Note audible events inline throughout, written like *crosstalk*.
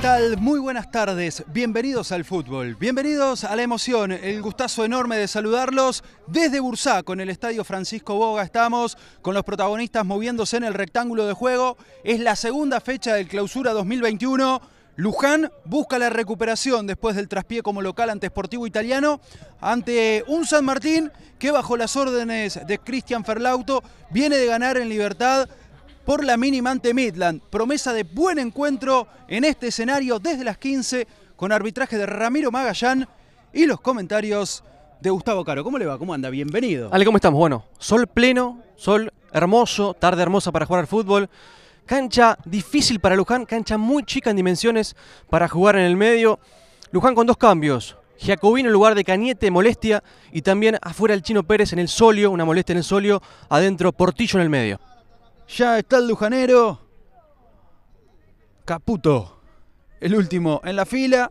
tal? Muy buenas tardes, bienvenidos al fútbol, bienvenidos a la emoción, el gustazo enorme de saludarlos desde Bursá, con el Estadio Francisco Boga estamos, con los protagonistas moviéndose en el rectángulo de juego, es la segunda fecha del clausura 2021, Luján busca la recuperación después del traspié como local ante Sportivo Italiano, ante un San Martín que bajo las órdenes de Cristian Ferlauto viene de ganar en libertad por la mínima ante Midland. Promesa de buen encuentro en este escenario desde las 15 con arbitraje de Ramiro Magallán y los comentarios de Gustavo Caro. ¿Cómo le va? ¿Cómo anda? Bienvenido. Ale, ¿cómo estamos? Bueno, sol pleno, sol hermoso, tarde hermosa para jugar al fútbol. Cancha difícil para Luján, cancha muy chica en dimensiones para jugar en el medio. Luján con dos cambios. Jacobino en lugar de Cañete, molestia. Y también afuera el Chino Pérez en el solio, una molestia en el solio. Adentro Portillo en el medio. Ya está el Lujanero. Caputo, el último en la fila.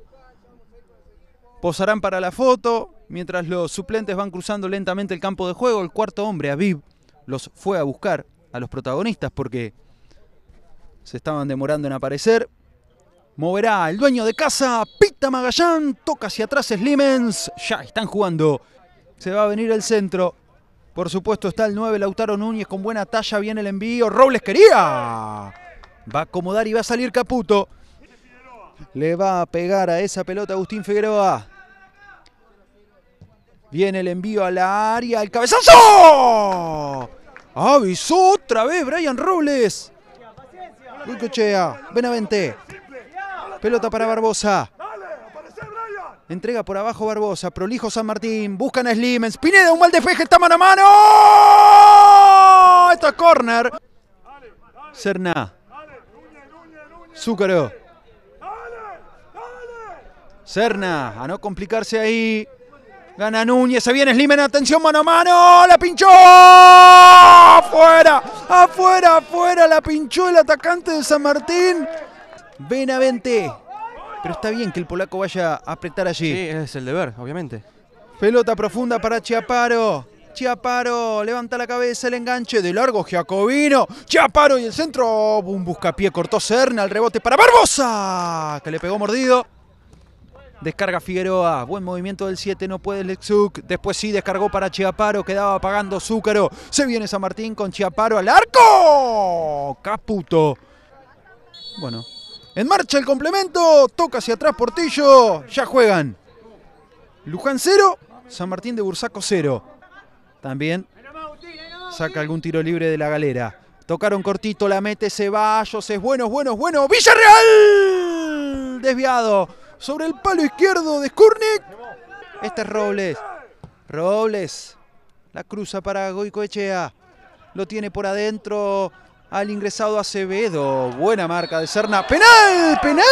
Posarán para la foto mientras los suplentes van cruzando lentamente el campo de juego. El cuarto hombre, Aviv, los fue a buscar a los protagonistas porque se estaban demorando en aparecer. Moverá el dueño de casa, Pita Magallán, toca hacia atrás Slimens. Ya están jugando. Se va a venir el centro. Por supuesto está el 9 Lautaro Núñez con buena talla, viene el envío. Robles quería. Va a acomodar y va a salir Caputo. Le va a pegar a esa pelota Agustín Figueroa. Viene el envío al área, el cabezazo. Avisó otra vez Brian Robles. Cochea. Benavente. Pelota para Barbosa. Entrega por abajo Barbosa, prolijo San Martín, buscan a Slimen, Pineda, un mal despeje, está mano a mano. Esto es corner. Serna. Zúcaro. Cerna, a no complicarse ahí. Gana Núñez, se viene Slimen, atención, mano a mano, la pinchó. Afuera, afuera, afuera, la pinchó el atacante de San Martín. Benavente. Pero está bien que el polaco vaya a apretar allí. Sí, es el deber, obviamente. Pelota profunda para Chiaparo. Chiaparo levanta la cabeza, el enganche de largo Jacobino Chiaparo y el centro. Un buscapié cortó Cerna, el rebote para Barbosa, que le pegó mordido. Descarga Figueroa, buen movimiento del 7, no puede Lexuk. Después sí descargó para Chiaparo, quedaba pagando Zúcaro. Se viene San Martín con Chiaparo al arco. Caputo. Bueno, en marcha el complemento, toca hacia atrás Portillo, ya juegan. Luján 0, San Martín de Bursaco 0. También saca algún tiro libre de la galera. Tocaron cortito, la mete Ceballos, es bueno, es bueno, bueno. ¡Villarreal! Desviado sobre el palo izquierdo de Skurnik. Este es Robles. Robles. La cruza para Goicoechea. Lo tiene por adentro al ingresado Acevedo. Buena marca de Serna. ¡Penal! ¡Penal!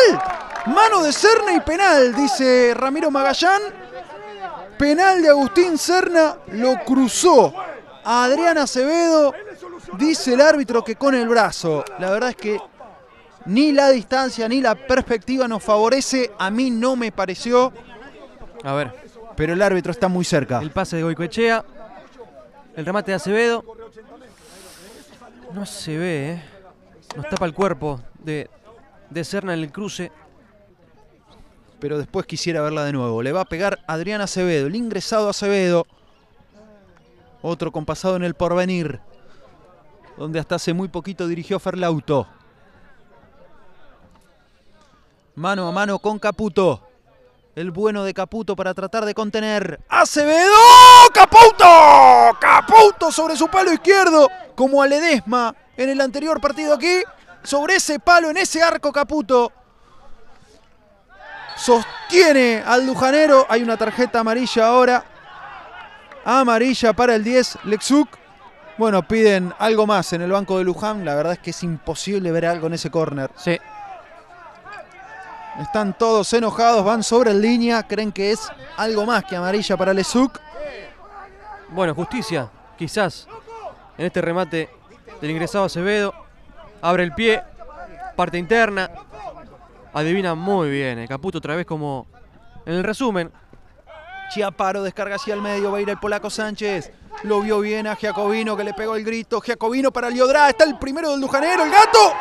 Mano de Serna y penal, dice Ramiro Magallán. Penal de Agustín Serna. Lo cruzó Adrián Acevedo. Dice el árbitro que con el brazo. La verdad es que ni la distancia ni la perspectiva nos favorece. A mí no me pareció. A ver. Pero el árbitro está muy cerca. El pase de Goicoechea. El remate de Acevedo. No se ve, no ¿eh? Nos tapa el cuerpo de, de Serna en el cruce. Pero después quisiera verla de nuevo. Le va a pegar Adrián Acevedo, el ingresado Acevedo. Otro compasado en el porvenir, donde hasta hace muy poquito dirigió Ferlauto. Mano a mano con Caputo el bueno de Caputo para tratar de contener. ¡Acevedo! ¡Caputo! ¡Caputo sobre su palo izquierdo! Como a Ledesma en el anterior partido aquí. Sobre ese palo, en ese arco Caputo. Sostiene al Lujanero. Hay una tarjeta amarilla ahora. Amarilla para el 10, Lexuk. Bueno, piden algo más en el banco de Luján. La verdad es que es imposible ver algo en ese córner. Sí, están todos enojados, van sobre en línea, creen que es algo más que amarilla para Lesuk. Bueno, justicia, quizás, en este remate del ingresado Acevedo. Abre el pie, parte interna. Adivina muy bien, el eh, Caputo otra vez como en el resumen. Chiaparo descarga hacia el medio, va a ir el polaco Sánchez. Lo vio bien a Jacobino que le pegó el grito. Giacobino para Liodra, está el primero del Lujanero, el gato.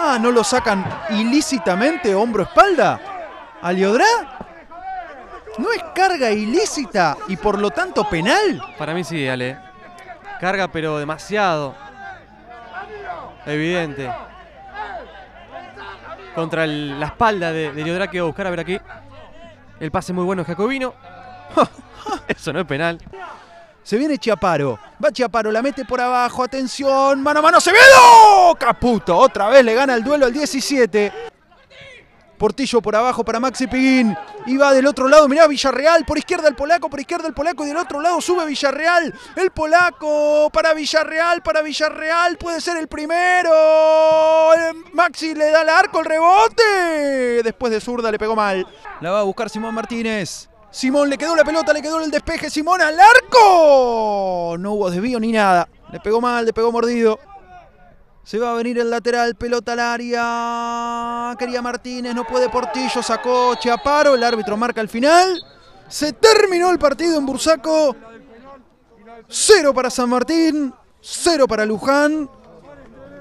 Ah, ¿no lo sacan ilícitamente hombro-espalda? ¿A Liodrá? ¿No es carga ilícita y por lo tanto penal? Para mí sí, Ale. Carga pero demasiado. Evidente. Contra la espalda de, de que va a buscar, a ver aquí. El pase muy bueno de Jacobino. *laughs* Eso no es penal. Se viene Chiaparo. Va Chiaparo, la mete por abajo. Atención, mano a mano. ¡Se viene, ¡Oh! Caputo, otra vez le gana el duelo al 17. Portillo por abajo para Maxi Piguín. Y va del otro lado, mirá Villarreal, por izquierda el polaco, por izquierda el polaco, y del otro lado sube Villarreal. El polaco para Villarreal, para Villarreal, puede ser el primero. Maxi le da el arco, el rebote. Después de zurda le pegó mal. La va a buscar Simón Martínez. Simón, le quedó la pelota, le quedó el despeje. Simón al arco. No hubo desvío ni nada. Le pegó mal, le pegó mordido. Se va a venir el lateral, pelota al área. Quería Martínez, no puede Portillo, sacó Chiaparo. El árbitro marca el final. Se terminó el partido en Bursaco. Cero para San Martín, cero para Luján.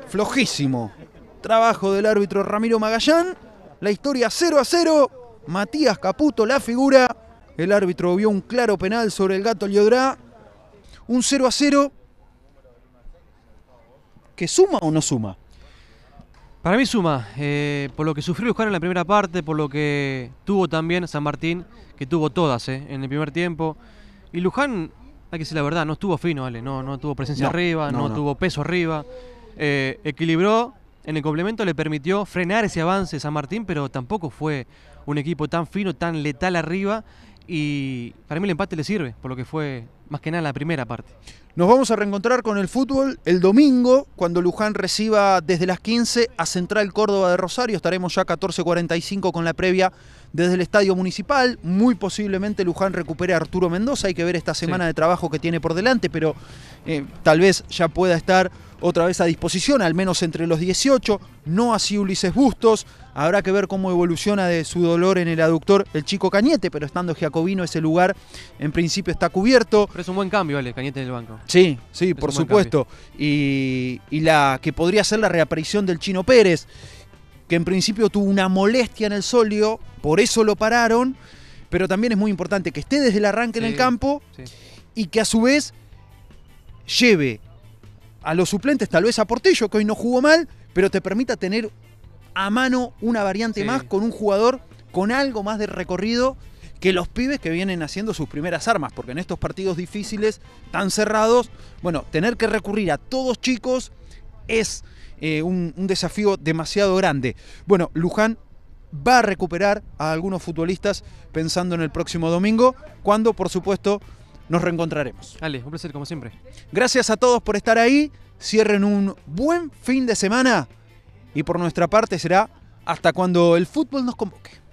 Flojísimo. Trabajo del árbitro Ramiro Magallán. La historia 0 a 0. Matías Caputo, la figura. El árbitro vio un claro penal sobre el gato Liodrá. Un 0 a 0. ¿Que suma o no suma? Para mí suma. Eh, por lo que sufrió Luján en la primera parte, por lo que tuvo también San Martín, que tuvo todas eh, en el primer tiempo. Y Luján, hay que decir la verdad, no estuvo fino, Ale. No, no tuvo presencia arriba, no, tuvo peso arriba. Eh, equilibró en el complemento le permitió frenar ese avance San Martín, pero tampoco fue un equipo tan fino, tan letal arriba y para mí el empate le sirve, por lo que fue más que nada la primera parte. Nos vamos a reencontrar con el fútbol el domingo, cuando Luján reciba desde las 15 a Central Córdoba de Rosario. Estaremos ya 14.45 con la previa desde el Estadio Municipal. Muy posiblemente Luján recupere a Arturo Mendoza. Hay que ver esta semana de trabajo que tiene por delante, pero eh, tal vez ya pueda estar otra vez a disposición, al menos entre los 18. No así Ulises Bustos. Habrá que ver cómo evoluciona de su dolor en el aductor el chico Cañete, pero estando jacobino ese lugar en principio está cubierto. Pero es un buen cambio, vale. Cañete en el banco. Sí, sí, por supuesto. Y, y, la que podría ser la reaparición del Chino Pérez que en principio tuvo una molestia en el solio, por eso lo pararon, pero también es muy importante que esté desde el arranque en el campo y que a su vez lleve a los suplentes, tal vez a Portillo, que hoy no jugó mal, pero te permita tener a mano una variante más con un jugador con algo más de recorrido que los pibes que vienen haciendo sus primeras armas, porque en estos partidos difíciles, tan cerrados, bueno, tener que recurrir a todos chicos es eh, un, un desafío demasiado grande. Bueno, Luján va a recuperar a algunos futbolistas pensando en el próximo domingo, cuando por supuesto nos reencontraremos. Ale, un placer como siempre. Gracias a todos por estar ahí, cierren un buen fin de semana y por nuestra parte será hasta cuando el fútbol nos convoque.